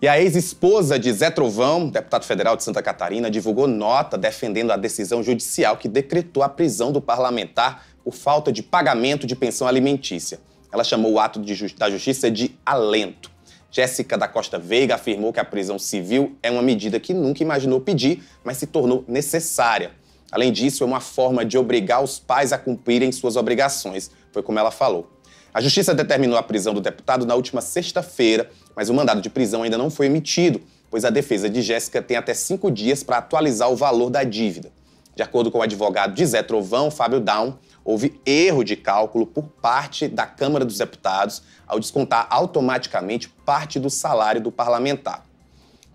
E a ex-esposa de Zé Trovão, deputado federal de Santa Catarina, divulgou nota defendendo a decisão judicial que decretou a prisão do parlamentar por falta de pagamento de pensão alimentícia. Ela chamou o ato justi da justiça de alento. Jéssica da Costa Veiga afirmou que a prisão civil é uma medida que nunca imaginou pedir, mas se tornou necessária. Além disso, é uma forma de obrigar os pais a cumprirem suas obrigações, foi como ela falou. A justiça determinou a prisão do deputado na última sexta-feira, mas o mandado de prisão ainda não foi emitido, pois a defesa de Jéssica tem até cinco dias para atualizar o valor da dívida. De acordo com o advogado de Zé Trovão, Fábio Down, houve erro de cálculo por parte da Câmara dos Deputados ao descontar automaticamente parte do salário do parlamentar.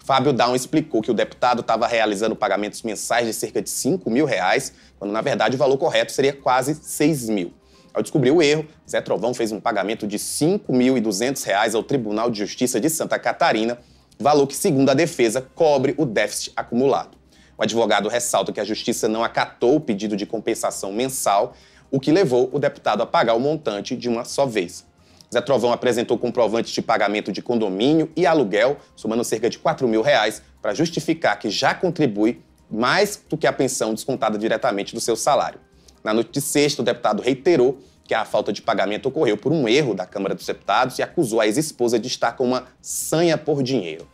Fábio Down explicou que o deputado estava realizando pagamentos mensais de cerca de 5 mil reais, quando na verdade o valor correto seria quase 6 mil. Ao descobrir o erro, Zé Trovão fez um pagamento de R$ 5.200 ao Tribunal de Justiça de Santa Catarina, valor que, segundo a defesa, cobre o déficit acumulado. O advogado ressalta que a justiça não acatou o pedido de compensação mensal, o que levou o deputado a pagar o montante de uma só vez. Zé Trovão apresentou comprovantes de pagamento de condomínio e aluguel, somando cerca de R$ mil reais, para justificar que já contribui mais do que a pensão descontada diretamente do seu salário. Na noite de sexta, o deputado reiterou que a falta de pagamento ocorreu por um erro da Câmara dos Deputados e acusou a ex-esposa de estar com uma sanha por dinheiro.